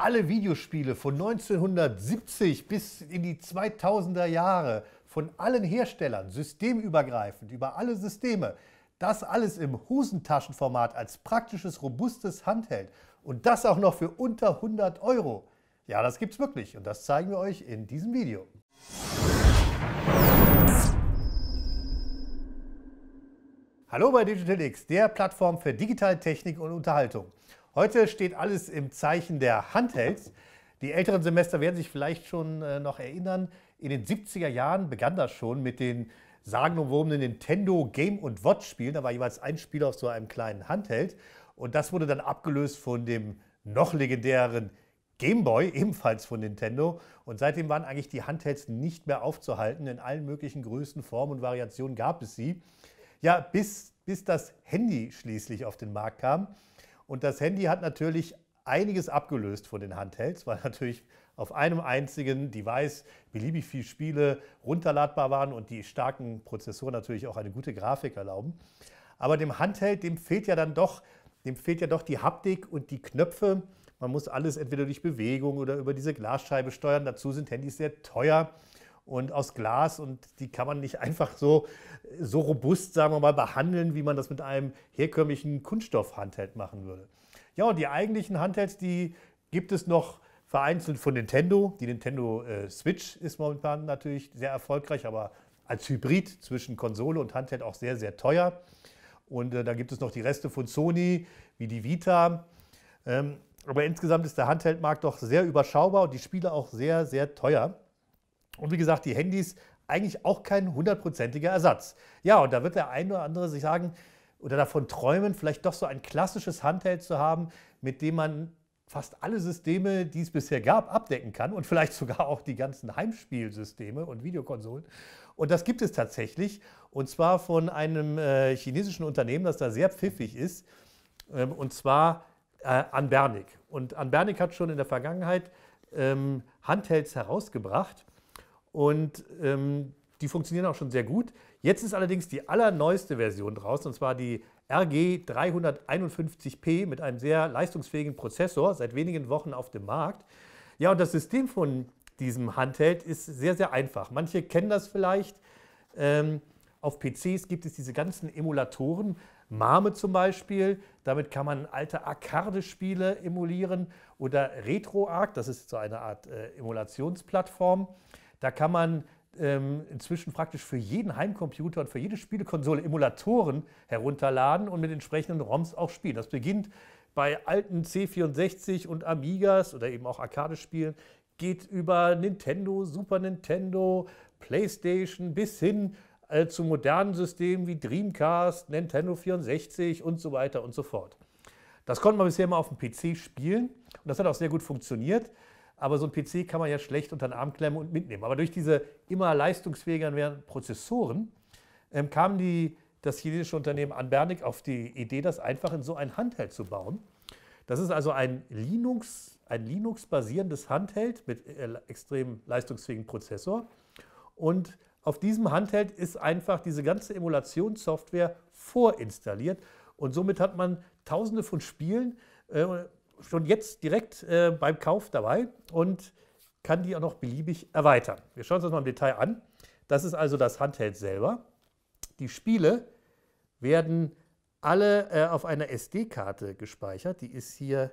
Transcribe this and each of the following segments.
alle Videospiele von 1970 bis in die 2000er Jahre von allen Herstellern, systemübergreifend, über alle Systeme, das alles im Hosentaschenformat als praktisches, robustes Handheld und das auch noch für unter 100 Euro. Ja, das gibt's wirklich und das zeigen wir euch in diesem Video. Hallo bei DigitalX, der Plattform für digitale Technik und Unterhaltung. Heute steht alles im Zeichen der Handhelds. Die älteren Semester werden sich vielleicht schon äh, noch erinnern, in den 70er Jahren begann das schon mit den sagenumwobenen Nintendo Game und Watch Spielen. Da war jeweils ein Spiel auf so einem kleinen Handheld und das wurde dann abgelöst von dem noch legendären Game Boy, ebenfalls von Nintendo. Und seitdem waren eigentlich die Handhelds nicht mehr aufzuhalten. In allen möglichen Größen, Formen und Variationen gab es sie. Ja, bis, bis das Handy schließlich auf den Markt kam. Und das Handy hat natürlich einiges abgelöst von den Handhelds, weil natürlich auf einem einzigen Device beliebig viele Spiele runterladbar waren und die starken Prozessoren natürlich auch eine gute Grafik erlauben. Aber dem Handheld, dem fehlt ja dann doch, dem fehlt ja doch die Haptik und die Knöpfe. Man muss alles entweder durch Bewegung oder über diese Glasscheibe steuern. Dazu sind Handys sehr teuer und aus Glas und die kann man nicht einfach so, so robust, sagen wir mal, behandeln, wie man das mit einem herkömmlichen Kunststoff-Handheld machen würde. Ja, und die eigentlichen Handhelds, die gibt es noch vereinzelt von Nintendo. Die Nintendo äh, Switch ist momentan natürlich sehr erfolgreich, aber als Hybrid zwischen Konsole und Handheld auch sehr, sehr teuer. Und äh, da gibt es noch die Reste von Sony, wie die Vita. Ähm, aber insgesamt ist der Handheldmarkt doch sehr überschaubar und die Spiele auch sehr, sehr teuer. Und wie gesagt, die Handys eigentlich auch kein hundertprozentiger Ersatz. Ja, und da wird der eine oder andere sich sagen oder davon träumen, vielleicht doch so ein klassisches Handheld zu haben, mit dem man fast alle Systeme, die es bisher gab, abdecken kann und vielleicht sogar auch die ganzen Heimspielsysteme und Videokonsolen. Und das gibt es tatsächlich und zwar von einem äh, chinesischen Unternehmen, das da sehr pfiffig ist ähm, und zwar äh, Anbernik. Und Anbernik hat schon in der Vergangenheit ähm, Handhelds herausgebracht und ähm, die funktionieren auch schon sehr gut. Jetzt ist allerdings die allerneueste Version draußen, und zwar die RG 351p mit einem sehr leistungsfähigen Prozessor, seit wenigen Wochen auf dem Markt. Ja, und das System von diesem Handheld ist sehr, sehr einfach. Manche kennen das vielleicht. Ähm, auf PCs gibt es diese ganzen Emulatoren, Mame zum Beispiel, damit kann man alte Arcade-Spiele emulieren oder RetroArc, das ist so eine Art äh, Emulationsplattform. Da kann man ähm, inzwischen praktisch für jeden Heimcomputer und für jede Spielekonsole Emulatoren herunterladen und mit entsprechenden ROMs auch spielen. Das beginnt bei alten C64 und Amigas oder eben auch Arcade-Spielen, geht über Nintendo, Super Nintendo, PlayStation bis hin äh, zu modernen Systemen wie Dreamcast, Nintendo 64 und so weiter und so fort. Das konnte man bisher immer auf dem PC spielen und das hat auch sehr gut funktioniert. Aber so ein PC kann man ja schlecht unter den Arm klemmen und mitnehmen. Aber durch diese immer leistungsfähigeren Prozessoren ähm, kam die, das chinesische Unternehmen Anbernic auf die Idee, das einfach in so ein Handheld zu bauen. Das ist also ein Linux, ein Linux-basierendes Handheld mit äh, extrem leistungsfähigen Prozessor. Und auf diesem Handheld ist einfach diese ganze Emulationssoftware vorinstalliert. Und somit hat man tausende von Spielen, äh, schon jetzt direkt äh, beim Kauf dabei und kann die auch noch beliebig erweitern. Wir schauen uns das mal im Detail an. Das ist also das Handheld selber. Die Spiele werden alle äh, auf einer SD-Karte gespeichert. Die ist hier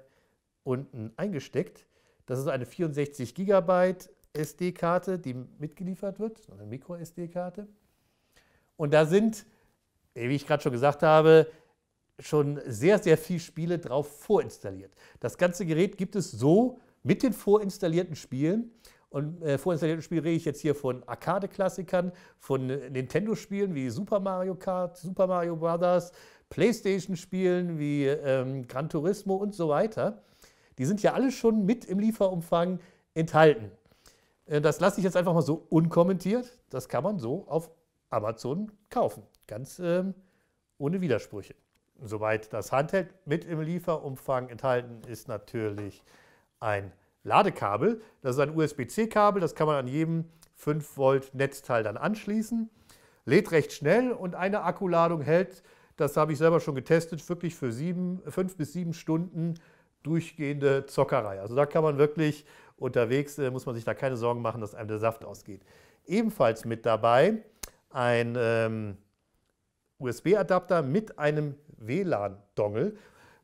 unten eingesteckt. Das ist eine 64 GB SD-Karte, die mitgeliefert wird, eine Micro-SD-Karte. Und da sind, wie ich gerade schon gesagt habe, schon sehr, sehr viele Spiele drauf vorinstalliert. Das ganze Gerät gibt es so mit den vorinstallierten Spielen. Und äh, vorinstallierten Spielen rede ich jetzt hier von Arcade-Klassikern, von äh, Nintendo-Spielen wie Super Mario Kart, Super Mario Brothers, PlayStation-Spielen wie ähm, Gran Turismo und so weiter. Die sind ja alle schon mit im Lieferumfang enthalten. Äh, das lasse ich jetzt einfach mal so unkommentiert. Das kann man so auf Amazon kaufen. Ganz ähm, ohne Widersprüche soweit das Handheld mit im Lieferumfang enthalten ist natürlich ein Ladekabel. Das ist ein USB-C-Kabel, das kann man an jedem 5 Volt Netzteil dann anschließen. Lädt recht schnell und eine Akkuladung hält, das habe ich selber schon getestet, wirklich für 5 bis 7 Stunden durchgehende Zockerei. Also da kann man wirklich unterwegs, äh, muss man sich da keine Sorgen machen, dass einem der Saft ausgeht. Ebenfalls mit dabei ein ähm, USB-Adapter mit einem WLAN-Dongle.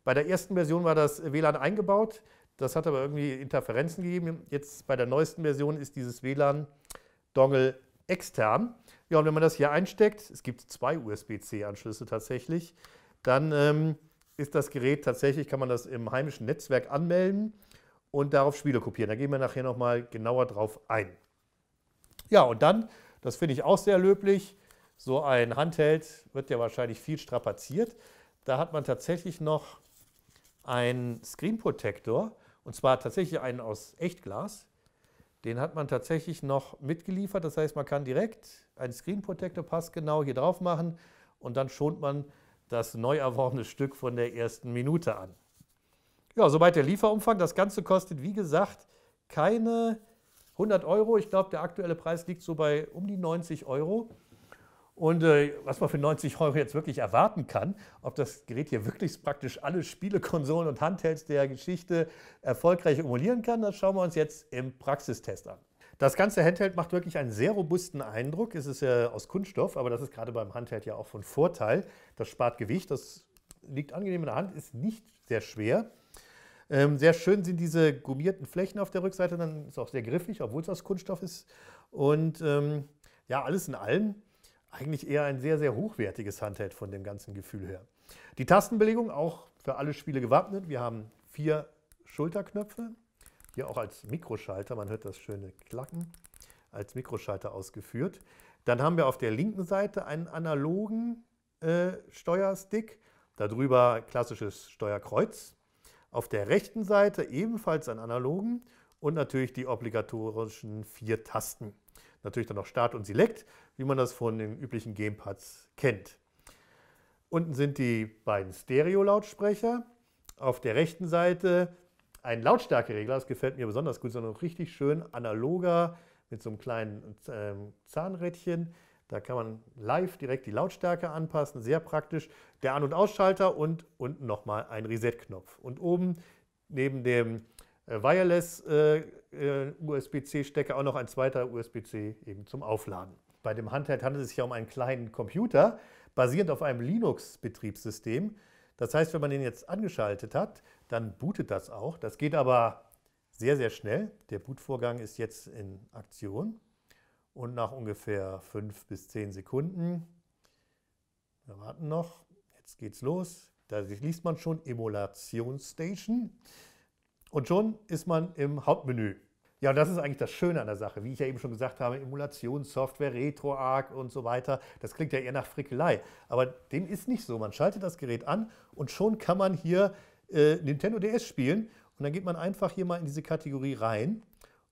Bei der ersten Version war das WLAN eingebaut, das hat aber irgendwie Interferenzen gegeben. Jetzt bei der neuesten Version ist dieses WLAN-Dongle extern. Ja, und wenn man das hier einsteckt, es gibt zwei USB-C-Anschlüsse tatsächlich, dann ähm, ist das Gerät tatsächlich, kann man das im heimischen Netzwerk anmelden und darauf Spiele kopieren. Da gehen wir nachher nochmal genauer drauf ein. Ja, und dann, das finde ich auch sehr löblich, so ein Handheld wird ja wahrscheinlich viel strapaziert da hat man tatsächlich noch einen Screen Protector, und zwar tatsächlich einen aus Echtglas. Den hat man tatsächlich noch mitgeliefert. Das heißt, man kann direkt einen Screen Protector passgenau hier drauf machen und dann schont man das neu erworbene Stück von der ersten Minute an. Ja, soweit der Lieferumfang. Das Ganze kostet, wie gesagt, keine 100 Euro. Ich glaube, der aktuelle Preis liegt so bei um die 90 Euro und äh, was man für 90 Euro jetzt wirklich erwarten kann, ob das Gerät hier wirklich praktisch alle Spielekonsolen und Handhelds der Geschichte erfolgreich emulieren kann, das schauen wir uns jetzt im Praxistest an. Das ganze Handheld macht wirklich einen sehr robusten Eindruck. Es ist ja aus Kunststoff, aber das ist gerade beim Handheld ja auch von Vorteil. Das spart Gewicht, das liegt angenehm in der Hand, ist nicht sehr schwer. Ähm, sehr schön sind diese gummierten Flächen auf der Rückseite, dann ist auch sehr griffig, obwohl es aus Kunststoff ist. Und ähm, ja, alles in allem eigentlich eher ein sehr, sehr hochwertiges Handheld von dem ganzen Gefühl her. Die Tastenbelegung auch für alle Spiele gewappnet. Wir haben vier Schulterknöpfe, hier auch als Mikroschalter, man hört das schöne Klacken, als Mikroschalter ausgeführt. Dann haben wir auf der linken Seite einen analogen äh, Steuerstick, darüber klassisches Steuerkreuz. Auf der rechten Seite ebenfalls einen analogen und natürlich die obligatorischen vier Tasten. Natürlich dann noch Start und Select, wie man das von den üblichen Gamepads kennt. Unten sind die beiden Stereo-Lautsprecher. Auf der rechten Seite ein Lautstärkeregler, das gefällt mir besonders gut, sondern auch richtig schön analoger mit so einem kleinen ähm, Zahnrädchen. Da kann man live direkt die Lautstärke anpassen, sehr praktisch. Der An- und Ausschalter und unten nochmal ein Reset-Knopf. Und oben neben dem äh, Wireless äh, äh, USB-C-Stecker, auch noch ein zweiter USB-C eben zum Aufladen. Bei dem Handheld handelt es sich ja um einen kleinen Computer, basierend auf einem Linux-Betriebssystem. Das heißt, wenn man den jetzt angeschaltet hat, dann bootet das auch. Das geht aber sehr, sehr schnell. Der Bootvorgang ist jetzt in Aktion. Und nach ungefähr fünf bis zehn Sekunden, wir warten noch, jetzt geht's los. Da liest man schon Emulationsstation. Und schon ist man im Hauptmenü. Ja, und das ist eigentlich das Schöne an der Sache. Wie ich ja eben schon gesagt habe, Emulationssoftware, RetroArch und so weiter. Das klingt ja eher nach Frickelei. Aber dem ist nicht so. Man schaltet das Gerät an und schon kann man hier äh, Nintendo DS spielen. Und dann geht man einfach hier mal in diese Kategorie rein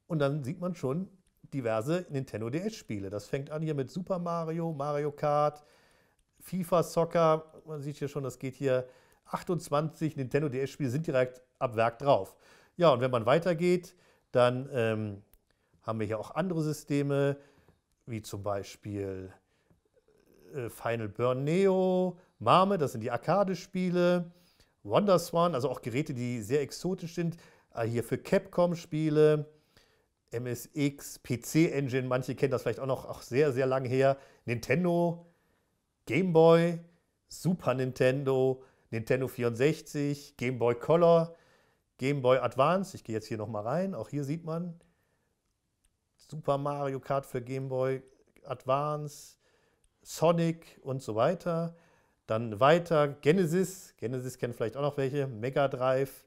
und dann sieht man schon diverse Nintendo DS-Spiele. Das fängt an hier mit Super Mario, Mario Kart, FIFA Soccer. Man sieht hier schon, das geht hier 28 Nintendo DS-Spiele sind direkt ab Werk drauf. Ja, und wenn man weitergeht, dann ähm, haben wir hier auch andere Systeme, wie zum Beispiel äh, Final Burn Neo, Mame, das sind die Arcade-Spiele, Wonderswan, also auch Geräte, die sehr exotisch sind, äh, hier für Capcom-Spiele, MSX, PC Engine, manche kennen das vielleicht auch noch, auch sehr, sehr lange her, Nintendo, Game Boy, Super Nintendo, Nintendo 64, Game Boy Color, Game Boy Advance, ich gehe jetzt hier nochmal rein, auch hier sieht man Super Mario Kart für Game Boy Advance, Sonic und so weiter. Dann weiter Genesis, Genesis kennt vielleicht auch noch welche, Mega Drive,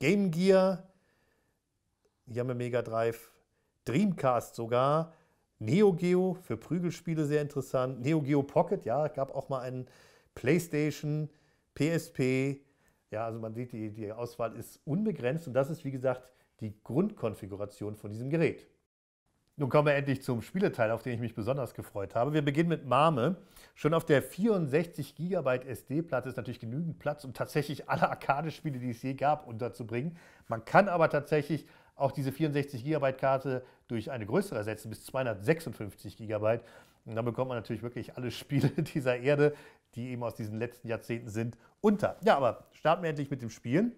Game Gear, hier haben wir Mega Drive, Dreamcast sogar, Neo Geo für Prügelspiele sehr interessant, Neo Geo Pocket, ja, gab auch mal einen PlayStation, PSP, ja, also man sieht, die, die Auswahl ist unbegrenzt und das ist, wie gesagt, die Grundkonfiguration von diesem Gerät. Nun kommen wir endlich zum Spieleteil, auf den ich mich besonders gefreut habe. Wir beginnen mit Mame. Schon auf der 64 GB SD-Platte ist natürlich genügend Platz, um tatsächlich alle Arcade-Spiele, die es je gab, unterzubringen. Man kann aber tatsächlich auch diese 64 GB Karte durch eine größere ersetzen, bis 256 GB. Und dann bekommt man natürlich wirklich alle Spiele dieser Erde, die eben aus diesen letzten Jahrzehnten sind, unter. Ja, aber starten wir endlich mit dem Spielen.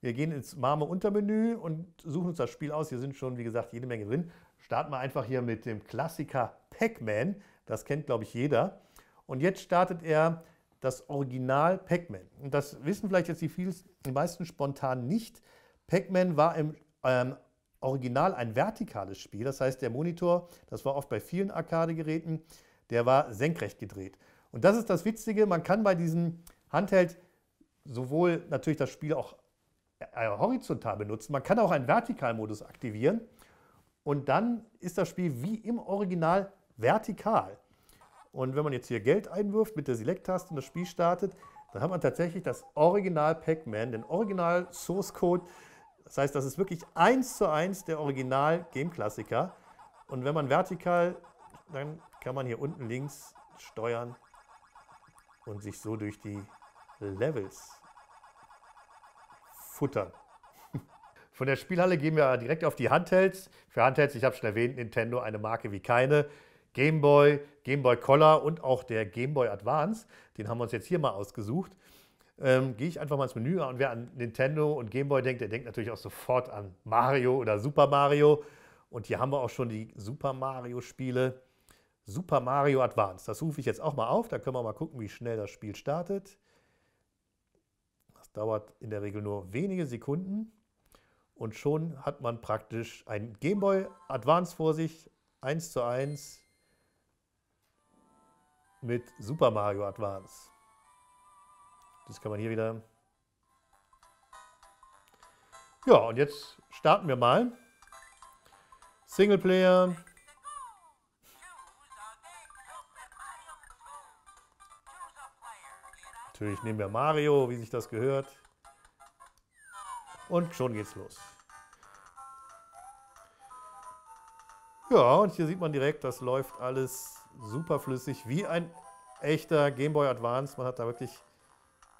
Wir gehen ins Marme-Untermenü und suchen uns das Spiel aus. Hier sind schon, wie gesagt, jede Menge drin. Starten wir einfach hier mit dem Klassiker Pac-Man. Das kennt, glaube ich, jeder. Und jetzt startet er das Original Pac-Man. Und das wissen vielleicht jetzt die, vieles, die meisten spontan nicht. Pac-Man war im ähm, original ein vertikales Spiel. Das heißt, der Monitor, das war oft bei vielen Arcade-Geräten, der war senkrecht gedreht. Und das ist das Witzige, man kann bei diesem Handheld sowohl natürlich das Spiel auch äh, horizontal benutzen, man kann auch einen Vertikalmodus aktivieren und dann ist das Spiel wie im Original vertikal. Und wenn man jetzt hier Geld einwirft mit der Select-Taste und das Spiel startet, dann hat man tatsächlich das Original Pac-Man, den Original Source Code, das heißt, das ist wirklich eins zu eins der Original-Game-Klassiker. Und wenn man vertikal, dann kann man hier unten links steuern und sich so durch die Levels futtern. Von der Spielhalle gehen wir direkt auf die Handhelds. Für Handhelds, ich habe schon erwähnt, Nintendo eine Marke wie keine. Game Boy, Game Boy Color und auch der Game Boy Advance. Den haben wir uns jetzt hier mal ausgesucht ähm, gehe ich einfach mal ins Menü und wer an Nintendo und Gameboy denkt, der denkt natürlich auch sofort an Mario oder Super Mario. Und hier haben wir auch schon die Super Mario-Spiele. Super Mario Advance. Das rufe ich jetzt auch mal auf. Da können wir mal gucken, wie schnell das Spiel startet. Das dauert in der Regel nur wenige Sekunden. Und schon hat man praktisch ein Game Boy Advance vor sich, 1 zu 1 mit Super Mario Advance. Das kann man hier wieder. Ja, und jetzt starten wir mal. Singleplayer. Natürlich nehmen wir Mario, wie sich das gehört. Und schon geht's los. Ja, und hier sieht man direkt, das läuft alles superflüssig, wie ein echter Game Boy Advance. Man hat da wirklich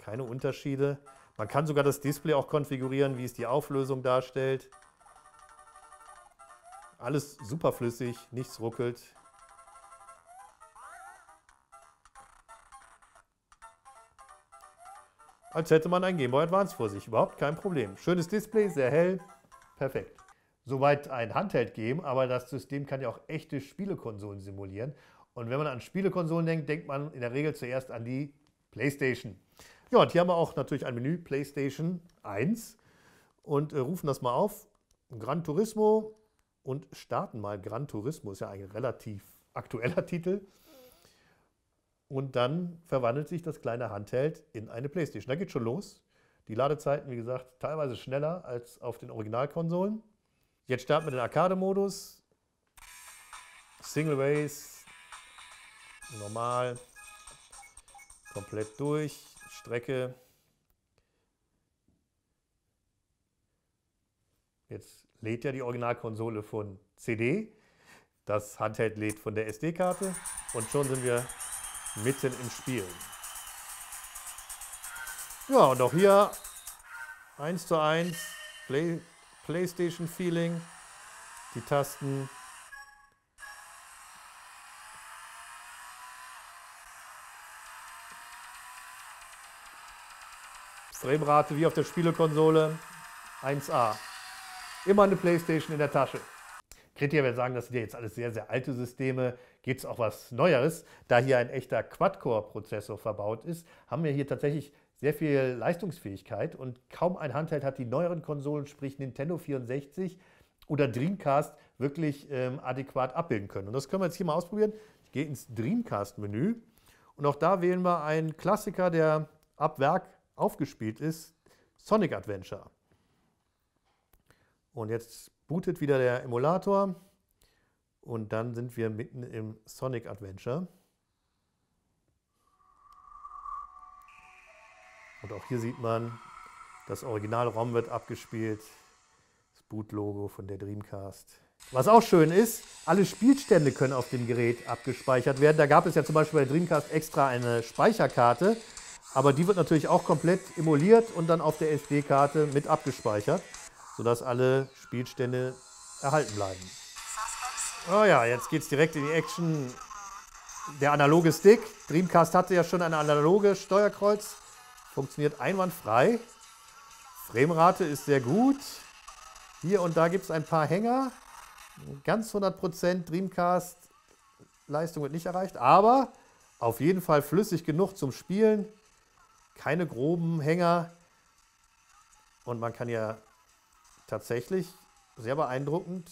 keine Unterschiede. Man kann sogar das Display auch konfigurieren, wie es die Auflösung darstellt. Alles super flüssig, nichts ruckelt. Als hätte man ein Game Boy Advance vor sich. Überhaupt kein Problem. Schönes Display, sehr hell, perfekt. Soweit ein Handheld-Game, aber das System kann ja auch echte Spielekonsolen simulieren. Und wenn man an Spielekonsolen denkt, denkt man in der Regel zuerst an die PlayStation. Ja, und hier haben wir auch natürlich ein Menü, PlayStation 1. Und äh, rufen das mal auf. Gran Turismo und starten mal. Gran Turismo ist ja ein relativ aktueller Titel. Und dann verwandelt sich das kleine Handheld in eine PlayStation. Da geht schon los. Die Ladezeiten, wie gesagt, teilweise schneller als auf den Originalkonsolen. Jetzt starten wir den Arcade-Modus. Single Race. Normal. Komplett durch. Strecke Jetzt lädt ja die Originalkonsole von CD, das Handheld lädt von der SD-Karte und schon sind wir mitten im Spiel. Ja, und auch hier 1 zu 1 Play PlayStation-Feeling. Die Tasten Framerate wie auf der Spielekonsole 1A. Immer eine Playstation in der Tasche. Kritiker werden sagen, das sind ja jetzt alles sehr, sehr alte Systeme. Geht es auch was Neueres? Da hier ein echter Quad-Core-Prozessor verbaut ist, haben wir hier tatsächlich sehr viel Leistungsfähigkeit und kaum ein Handheld hat die neueren Konsolen, sprich Nintendo 64 oder Dreamcast, wirklich ähm, adäquat abbilden können. Und das können wir jetzt hier mal ausprobieren. Ich gehe ins Dreamcast-Menü und auch da wählen wir einen Klassiker, der ab Werk aufgespielt ist, Sonic Adventure. Und jetzt bootet wieder der Emulator und dann sind wir mitten im Sonic Adventure. Und auch hier sieht man, das Original-ROM wird abgespielt, das Boot-Logo von der Dreamcast. Was auch schön ist, alle Spielstände können auf dem Gerät abgespeichert werden. Da gab es ja zum Beispiel bei der Dreamcast extra eine Speicherkarte, aber die wird natürlich auch komplett emuliert und dann auf der SD-Karte mit abgespeichert, sodass alle Spielstände erhalten bleiben. Oh ja, jetzt geht es direkt in die Action. Der analoge Stick. Dreamcast hatte ja schon eine analoge Steuerkreuz. Funktioniert einwandfrei. Framerate ist sehr gut. Hier und da gibt es ein paar Hänger. Ganz 100% Dreamcast Leistung wird nicht erreicht, aber auf jeden Fall flüssig genug zum Spielen keine groben Hänger. Und man kann ja tatsächlich sehr beeindruckend,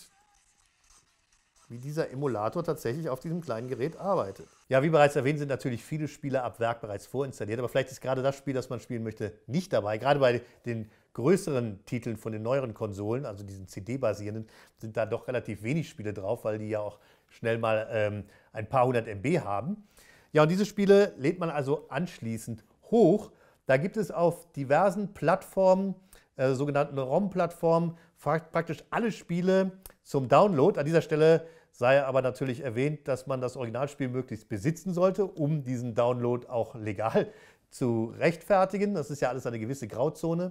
wie dieser Emulator tatsächlich auf diesem kleinen Gerät arbeitet. Ja, wie bereits erwähnt, sind natürlich viele Spiele ab Werk bereits vorinstalliert, aber vielleicht ist gerade das Spiel, das man spielen möchte, nicht dabei. Gerade bei den größeren Titeln von den neueren Konsolen, also diesen CD-basierenden, sind da doch relativ wenig Spiele drauf, weil die ja auch schnell mal ähm, ein paar hundert MB haben. Ja, und diese Spiele lädt man also anschließend hoch da gibt es auf diversen Plattformen, äh, sogenannten ROM-Plattformen, praktisch alle Spiele zum Download. An dieser Stelle sei aber natürlich erwähnt, dass man das Originalspiel möglichst besitzen sollte, um diesen Download auch legal zu rechtfertigen. Das ist ja alles eine gewisse Grauzone.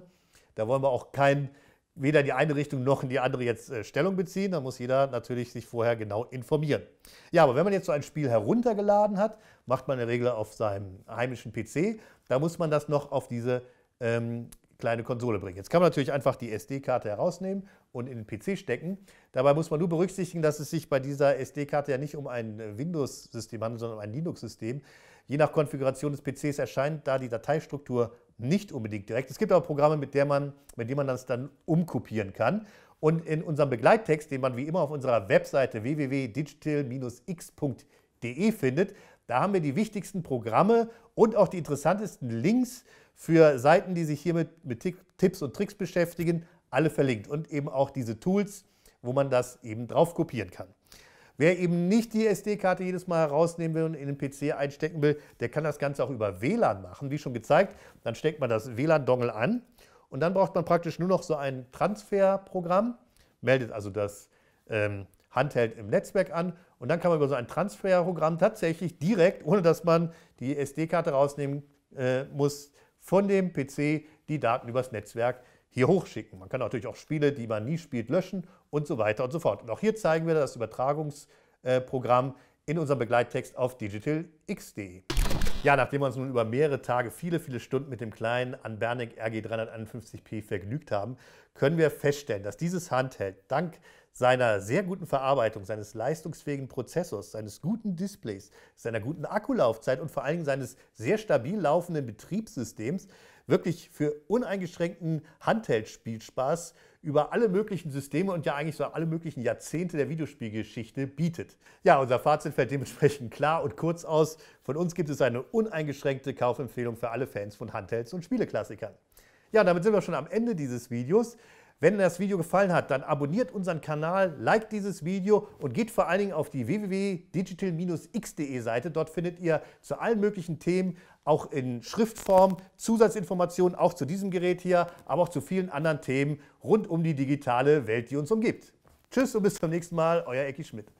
Da wollen wir auch kein weder in die eine Richtung noch in die andere jetzt äh, Stellung beziehen. Da muss jeder natürlich sich vorher genau informieren. Ja, aber wenn man jetzt so ein Spiel heruntergeladen hat, macht man in der Regel auf seinem heimischen PC, da muss man das noch auf diese ähm, kleine Konsole bringen. Jetzt kann man natürlich einfach die SD-Karte herausnehmen und in den PC stecken. Dabei muss man nur berücksichtigen, dass es sich bei dieser SD-Karte ja nicht um ein äh, Windows-System handelt, sondern um ein Linux-System. Je nach Konfiguration des PCs erscheint da die Dateistruktur nicht unbedingt direkt. Es gibt aber Programme, mit, der man, mit denen man das dann umkopieren kann. Und in unserem Begleittext, den man wie immer auf unserer Webseite www.digital-x.de findet, da haben wir die wichtigsten Programme und auch die interessantesten Links für Seiten, die sich hier mit, mit Tipps und Tricks beschäftigen, alle verlinkt. Und eben auch diese Tools, wo man das eben drauf kopieren kann. Wer eben nicht die SD-Karte jedes Mal herausnehmen will und in den PC einstecken will, der kann das Ganze auch über WLAN machen, wie schon gezeigt. Dann steckt man das WLAN-Dongle an und dann braucht man praktisch nur noch so ein Transferprogramm, meldet also das ähm, Handheld im Netzwerk an und dann kann man über so ein Transferprogramm tatsächlich direkt, ohne dass man die SD-Karte rausnehmen äh, muss, von dem PC die Daten übers Netzwerk hier hochschicken. Man kann natürlich auch Spiele, die man nie spielt, löschen und so weiter und so fort. Und auch hier zeigen wir das Übertragungsprogramm in unserem Begleittext auf digitalx.de. Ja, nachdem wir uns nun über mehrere Tage, viele, viele Stunden mit dem kleinen Anbernic RG351P vergnügt haben, können wir feststellen, dass dieses Handheld dank seiner sehr guten Verarbeitung, seines leistungsfähigen Prozessors, seines guten Displays, seiner guten Akkulaufzeit und vor allen Dingen seines sehr stabil laufenden Betriebssystems wirklich für uneingeschränkten Handheld-Spielspaß über alle möglichen Systeme und ja eigentlich so alle möglichen Jahrzehnte der Videospielgeschichte bietet. Ja, unser Fazit fällt dementsprechend klar und kurz aus. Von uns gibt es eine uneingeschränkte Kaufempfehlung für alle Fans von Handhelds und Spieleklassikern. Ja, damit sind wir schon am Ende dieses Videos. Wenn das Video gefallen hat, dann abonniert unseren Kanal, liked dieses Video und geht vor allen Dingen auf die www.digital-x.de Seite. Dort findet ihr zu allen möglichen Themen, auch in Schriftform, Zusatzinformationen, auch zu diesem Gerät hier, aber auch zu vielen anderen Themen rund um die digitale Welt, die uns umgibt. Tschüss und bis zum nächsten Mal, euer Ecki Schmidt.